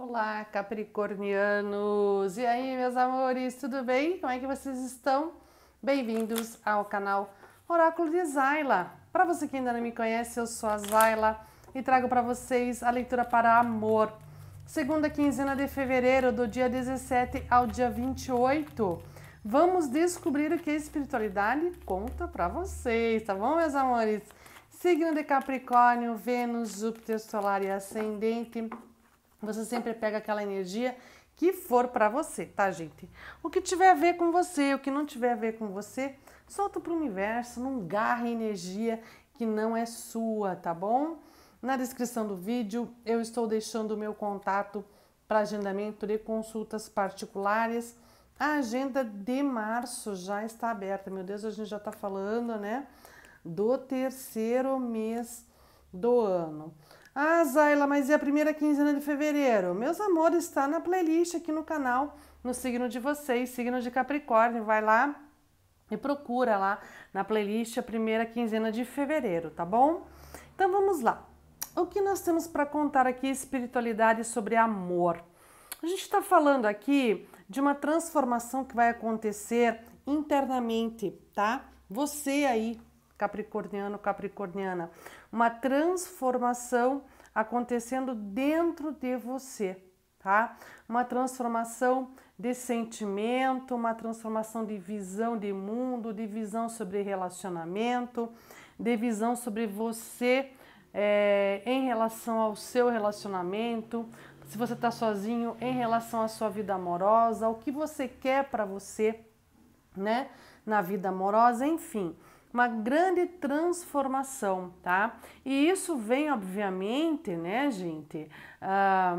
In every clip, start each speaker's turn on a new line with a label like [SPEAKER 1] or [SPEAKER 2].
[SPEAKER 1] Olá, Capricornianos! E aí, meus amores, tudo bem? Como é que vocês estão? Bem-vindos ao canal Oráculo de Zaila. Para você que ainda não me conhece, eu sou a Zaila e trago para vocês a leitura para amor. Segunda quinzena de fevereiro, do dia 17 ao dia 28. Vamos descobrir o que a espiritualidade conta para vocês, tá bom, meus amores? Signo de Capricórnio, Vênus, Júpiter, Solar e Ascendente você sempre pega aquela energia que for para você, tá, gente? O que tiver a ver com você, o que não tiver a ver com você, solta para o universo, não garra energia que não é sua, tá bom? Na descrição do vídeo eu estou deixando o meu contato para agendamento de consultas particulares. A agenda de março já está aberta. Meu Deus, a gente já está falando, né? Do terceiro mês do ano. Ah, Zayla, mas e é a primeira quinzena de fevereiro? Meus amores, está na playlist aqui no canal, no signo de vocês, signo de Capricórnio. Vai lá e procura lá na playlist a primeira quinzena de fevereiro, tá bom? Então vamos lá. O que nós temos para contar aqui espiritualidade sobre amor? A gente está falando aqui de uma transformação que vai acontecer internamente, tá? Você aí, Capricorniano, Capricorniana, uma transformação acontecendo dentro de você, tá? Uma transformação de sentimento, uma transformação de visão de mundo, de visão sobre relacionamento, de visão sobre você é, em relação ao seu relacionamento, se você está sozinho, em relação à sua vida amorosa, o que você quer para você, né? Na vida amorosa, enfim uma grande transformação, tá? E isso vem, obviamente, né, gente, ah,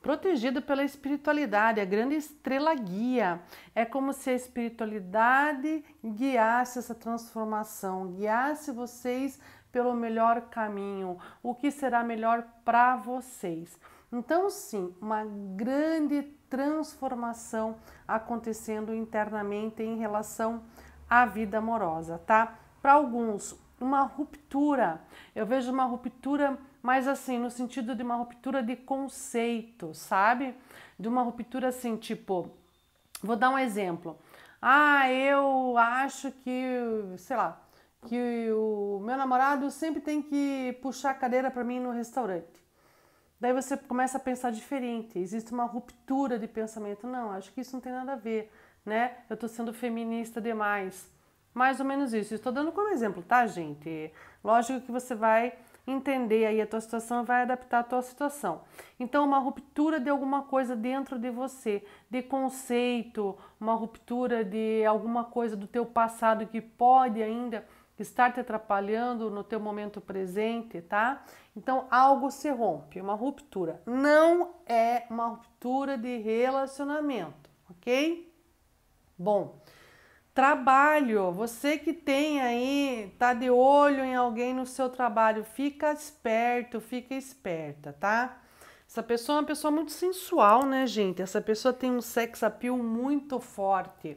[SPEAKER 1] protegido pela espiritualidade, a grande estrela guia. É como se a espiritualidade guiasse essa transformação, guiasse vocês pelo melhor caminho, o que será melhor para vocês. Então, sim, uma grande transformação acontecendo internamente em relação à vida amorosa, tá? Para alguns, uma ruptura. Eu vejo uma ruptura mais assim, no sentido de uma ruptura de conceito, sabe? De uma ruptura assim, tipo, vou dar um exemplo. Ah, eu acho que, sei lá, que o meu namorado sempre tem que puxar a cadeira para mim no restaurante. Daí você começa a pensar diferente, existe uma ruptura de pensamento. Não, acho que isso não tem nada a ver, né? Eu tô sendo feminista demais. Mais ou menos isso. Estou dando como exemplo, tá, gente? Lógico que você vai entender aí a tua situação, vai adaptar a tua situação. Então, uma ruptura de alguma coisa dentro de você, de conceito, uma ruptura de alguma coisa do teu passado que pode ainda estar te atrapalhando no teu momento presente, tá? Então, algo se rompe, uma ruptura. Não é uma ruptura de relacionamento, ok? Bom, Trabalho, você que tem aí, tá de olho em alguém no seu trabalho, fica esperto, fica esperta, tá? Essa pessoa é uma pessoa muito sensual, né, gente? Essa pessoa tem um sex appeal muito forte.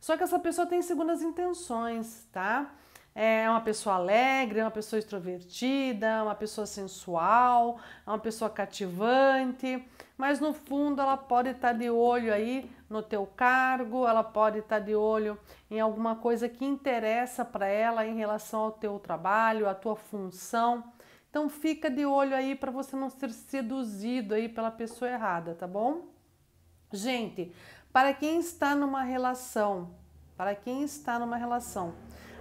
[SPEAKER 1] Só que essa pessoa tem segundas intenções, tá? é uma pessoa alegre, é uma pessoa extrovertida, uma pessoa sensual, é uma pessoa cativante, mas no fundo ela pode estar de olho aí no teu cargo, ela pode estar de olho em alguma coisa que interessa para ela em relação ao teu trabalho, à tua função. Então fica de olho aí para você não ser seduzido aí pela pessoa errada, tá bom? Gente, para quem está numa relação, para quem está numa relação,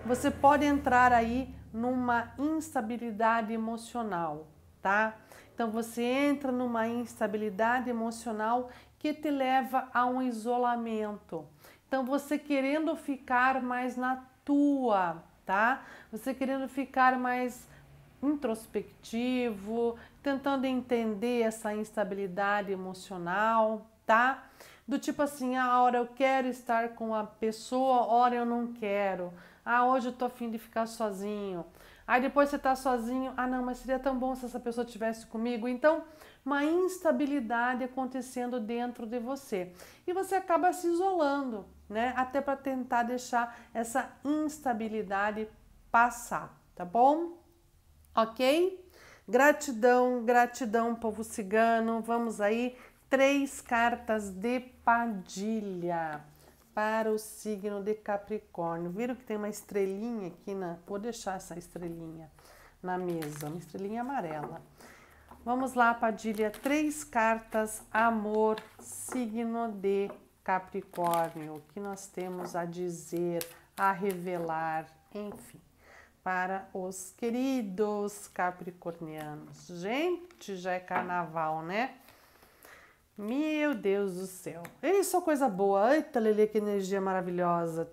[SPEAKER 1] você pode entrar aí numa instabilidade emocional, tá? Então você entra numa instabilidade emocional que te leva a um isolamento. Então você querendo ficar mais na tua, tá? Você querendo ficar mais introspectivo, tentando entender essa instabilidade emocional, tá? Do tipo assim, a ah, hora eu quero estar com a pessoa, a hora eu não quero. Ah, hoje eu tô afim de ficar sozinho. Aí depois você tá sozinho. Ah, não, mas seria tão bom se essa pessoa tivesse comigo. Então, uma instabilidade acontecendo dentro de você. E você acaba se isolando, né? Até para tentar deixar essa instabilidade passar, tá bom? OK? Gratidão, gratidão, povo cigano. Vamos aí, três cartas de Padilha para o signo de Capricórnio. Viram que tem uma estrelinha aqui na. Vou deixar essa estrelinha na mesa, uma estrelinha amarela. Vamos lá, Padilha. Três cartas amor, signo de Capricórnio. O que nós temos a dizer, a revelar, enfim, para os queridos capricornianos. Gente, já é carnaval, né? Meu Deus do céu. Isso só coisa boa. Eita, Lelê, que energia maravilhosa.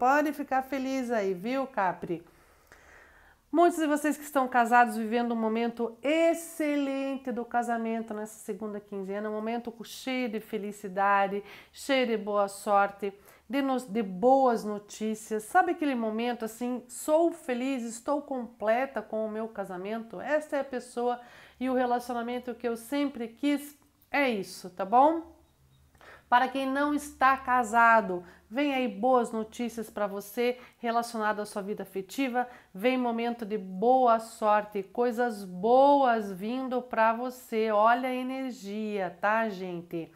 [SPEAKER 1] Pode ficar feliz aí, viu, Capri? Muitos de vocês que estão casados vivendo um momento excelente do casamento nessa segunda quinzena, um momento cheio de felicidade, cheio de boa sorte, de, no... de boas notícias. Sabe aquele momento assim, sou feliz, estou completa com o meu casamento? Esta é a pessoa e o relacionamento que eu sempre quis. É isso, tá bom? Para quem não está casado, vem aí boas notícias para você relacionado à sua vida afetiva. Vem momento de boa sorte, coisas boas vindo para você. Olha a energia, tá, gente?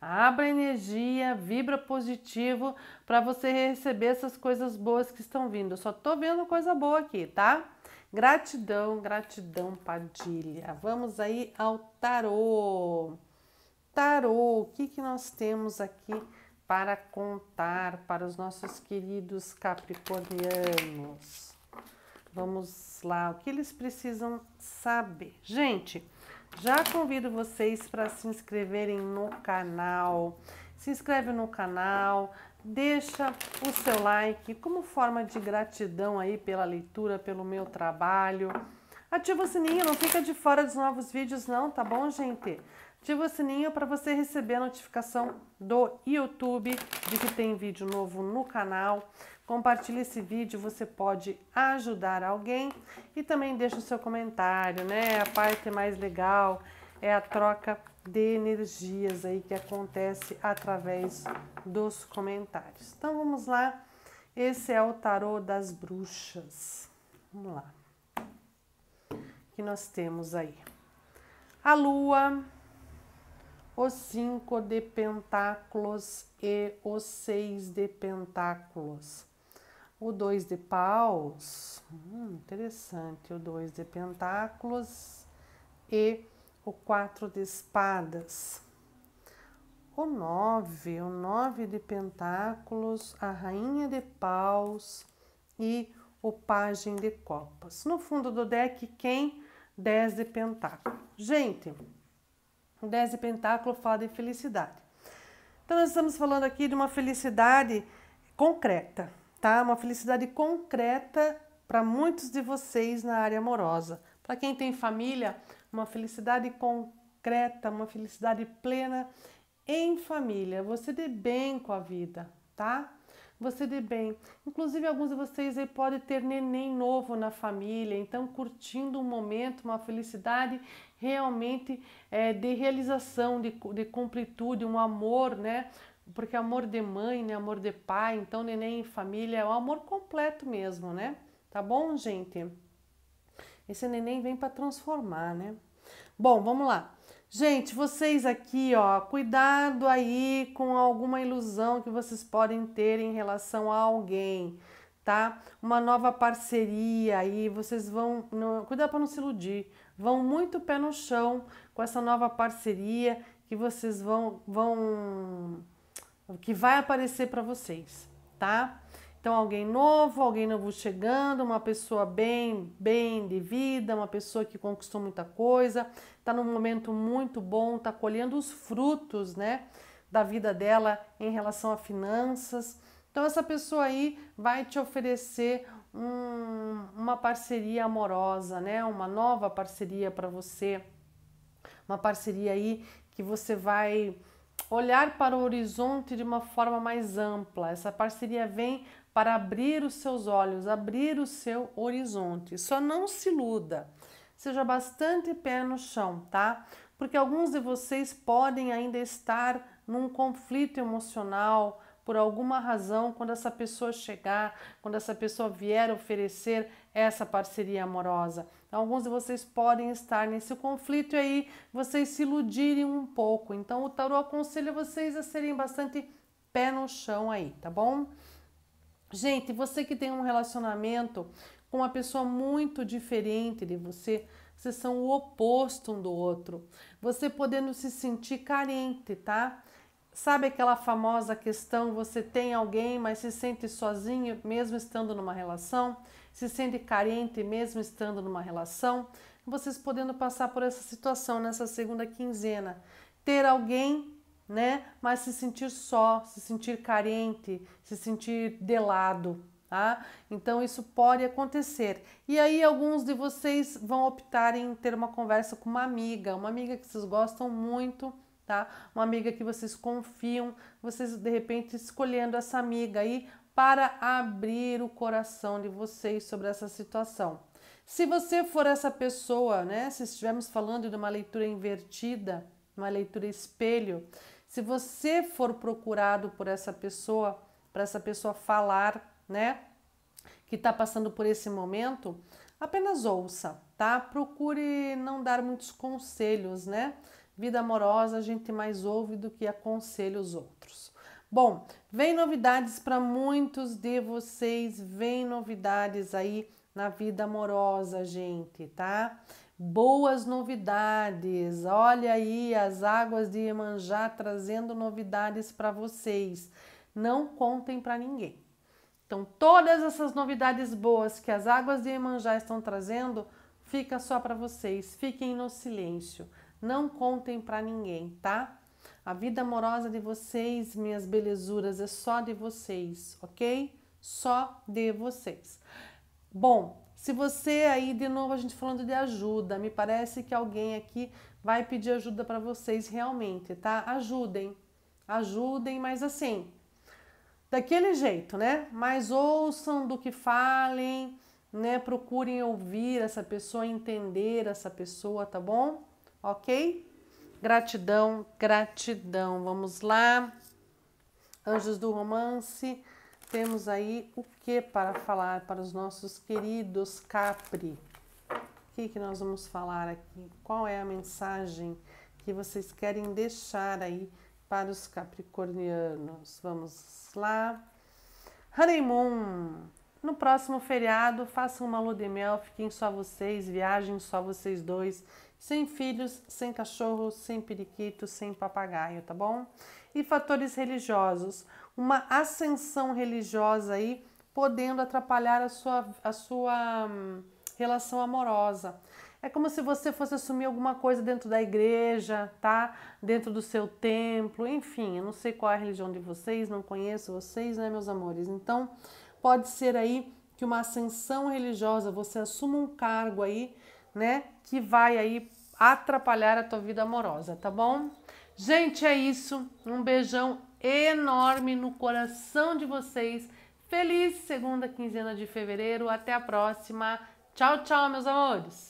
[SPEAKER 1] Abra energia, vibra positivo para você receber essas coisas boas que estão vindo. só tô vendo coisa boa aqui, tá? Gratidão, gratidão, Padilha. Vamos aí ao tarô. Tarô, o que, que nós temos aqui para contar para os nossos queridos capricornianos? Vamos lá, o que eles precisam saber? Gente, já convido vocês para se inscreverem no canal. Se inscreve no canal, deixa o seu like como forma de gratidão aí pela leitura, pelo meu trabalho. Ativa o sininho, não fica de fora dos novos vídeos não, tá bom, gente? Ativa o sininho para você receber a notificação do YouTube de que tem vídeo novo no canal. Compartilhe esse vídeo, você pode ajudar alguém e também deixa o seu comentário, né? A parte mais legal é a troca de energias aí que acontece através dos comentários. Então vamos lá. Esse é o tarô das bruxas. Vamos lá. o Que nós temos aí a lua, os cinco de pentáculos e os seis de pentáculos. O dois de paus, hum, interessante, o dois de pentáculos e o quatro de espadas, o nove, o nove de pentáculos, a rainha de paus e o pajem de copas. No fundo do deck, quem? Dez de pentáculo. Gente, o dez de pentáculo fala de felicidade. Então, nós estamos falando aqui de uma felicidade concreta, tá? Uma felicidade concreta para muitos de vocês na área amorosa. Para quem tem família, uma felicidade concreta, uma felicidade plena em família. Você dê bem com a vida, tá? Você dê bem. Inclusive, alguns de vocês aí podem ter neném novo na família, então curtindo um momento, uma felicidade realmente é, de realização, de, de completude, um amor, né? Porque amor de mãe, né? Amor de pai, então neném em família é o amor completo mesmo, né? Tá bom, gente? Esse neném vem para transformar, né? Bom, vamos lá. Gente, vocês aqui, ó, cuidado aí com alguma ilusão que vocês podem ter em relação a alguém, tá? Uma nova parceria aí, vocês vão, não, cuidado para não se iludir. Vão muito pé no chão com essa nova parceria que vocês vão vão que vai aparecer para vocês, tá? Então, alguém novo, alguém novo chegando, uma pessoa bem, bem de vida, uma pessoa que conquistou muita coisa, está num momento muito bom, está colhendo os frutos, né, da vida dela em relação a finanças. Então, essa pessoa aí vai te oferecer um, uma parceria amorosa, né, uma nova parceria para você, uma parceria aí que você vai olhar para o horizonte de uma forma mais ampla. Essa parceria vem para abrir os seus olhos, abrir o seu horizonte. Só não se iluda. Seja bastante pé no chão, tá? Porque alguns de vocês podem ainda estar num conflito emocional por alguma razão quando essa pessoa chegar, quando essa pessoa vier oferecer essa parceria amorosa. Então, alguns de vocês podem estar nesse conflito e aí vocês se iludirem um pouco. Então, o tarô aconselha vocês a serem bastante pé no chão aí, tá bom? Gente, você que tem um relacionamento com uma pessoa muito diferente de você, vocês são o oposto um do outro. Você podendo se sentir carente, tá? Sabe aquela famosa questão, você tem alguém, mas se sente sozinho mesmo estando numa relação? Se sente carente mesmo estando numa relação? Vocês podendo passar por essa situação nessa segunda quinzena. Ter alguém né? Mas se sentir só, se sentir carente, se sentir delado, tá? Então isso pode acontecer. E aí alguns de vocês vão optar em ter uma conversa com uma amiga, uma amiga que vocês gostam muito, tá? Uma amiga que vocês confiam, vocês de repente escolhendo essa amiga aí para abrir o coração de vocês sobre essa situação. Se você for essa pessoa, né, se estivermos falando de uma leitura invertida, uma leitura espelho, se você for procurado por essa pessoa, para essa pessoa falar, né, que está passando por esse momento, apenas ouça, tá? Procure não dar muitos conselhos, né? Vida amorosa a gente mais ouve do que aconselha os outros. Bom, vem novidades para muitos de vocês, vem novidades aí na vida amorosa, gente, tá? boas novidades. Olha aí as águas de Iemanjá trazendo novidades para vocês. Não contem para ninguém. Então, todas essas novidades boas que as águas de Iemanjá estão trazendo, fica só para vocês. Fiquem no silêncio. Não contem para ninguém, tá? A vida amorosa de vocês, minhas belezuras, é só de vocês, ok? Só de vocês. Bom, se você aí, de novo, a gente falando de ajuda, me parece que alguém aqui vai pedir ajuda para vocês realmente, tá? Ajudem, ajudem, mas assim, daquele jeito, né? Mas ouçam do que falem, né? Procurem ouvir essa pessoa, entender essa pessoa, tá bom? Ok? Gratidão, gratidão. Vamos lá. Anjos do Romance temos aí o que para falar para os nossos queridos Capri? O que, que nós vamos falar aqui? Qual é a mensagem que vocês querem deixar aí para os capricornianos? Vamos lá. Honeymoon. No próximo feriado, façam uma lua de mel, fiquem só vocês, viajem só vocês dois, sem filhos, sem cachorro, sem periquito, sem papagaio, tá bom? E fatores religiosos uma ascensão religiosa aí, podendo atrapalhar a sua, a sua hum, relação amorosa. É como se você fosse assumir alguma coisa dentro da igreja, tá? Dentro do seu templo, enfim, eu não sei qual é a religião de vocês, não conheço vocês, né, meus amores? Então, pode ser aí que uma ascensão religiosa, você assuma um cargo aí, né, que vai aí atrapalhar a tua vida amorosa, tá bom? Gente, é isso. Um beijão enorme no coração de vocês. Feliz segunda quinzena de fevereiro. Até a próxima. Tchau, tchau, meus amores.